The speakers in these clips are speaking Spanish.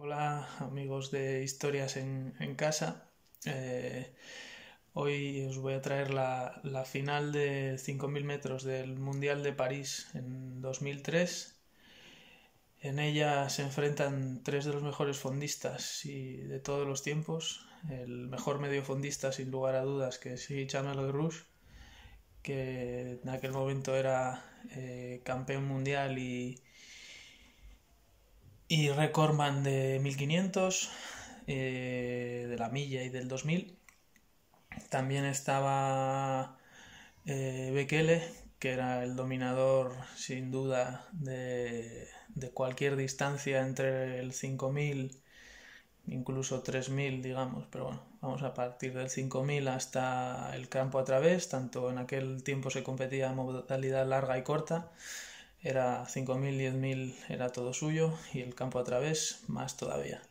Hola amigos de Historias en, Casa. Eh, hoy os voy a traer la, final de 5.000 metros del Mundial de París en 2003. En ella se enfrentan tres de los mejores fondistas y de todos los tiempos. El mejor medio fondista sin lugar a dudas, que es Chamel Rouge, que en aquel momento era eh, campeón mundial y, y Recorman de 1500, eh, de la milla y del 2000. También estaba eh, Bekele, que era el dominador sin duda de, de cualquier distancia entre el 5000 incluso 3.000, digamos, pero bueno, vamos a partir del 5.000 hasta el campo a través, tanto en aquel tiempo se competía en modalidad larga y corta, era 5.000, 10.000 era todo suyo y el campo a través más todavía.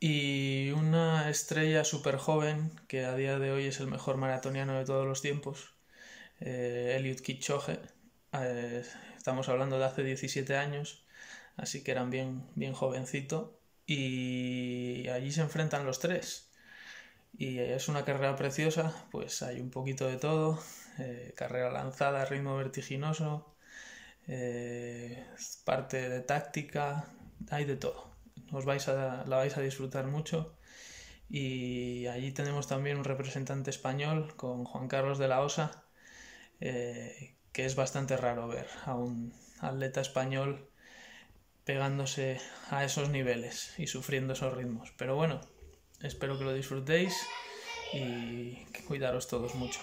Y una estrella súper joven, que a día de hoy es el mejor maratoniano de todos los tiempos, eh, Eliud Kipchoge, eh, estamos hablando de hace 17 años, así que eran bien, bien jovencito, y allí se enfrentan los tres. Y es una carrera preciosa, pues hay un poquito de todo, eh, carrera lanzada, ritmo vertiginoso, eh, parte de táctica, hay de todo. Os vais a, la vais a disfrutar mucho. Y allí tenemos también un representante español con Juan Carlos de la Osa, eh, que es bastante raro ver a un atleta español pegándose a esos niveles y sufriendo esos ritmos. Pero bueno, espero que lo disfrutéis y que cuidaros todos mucho.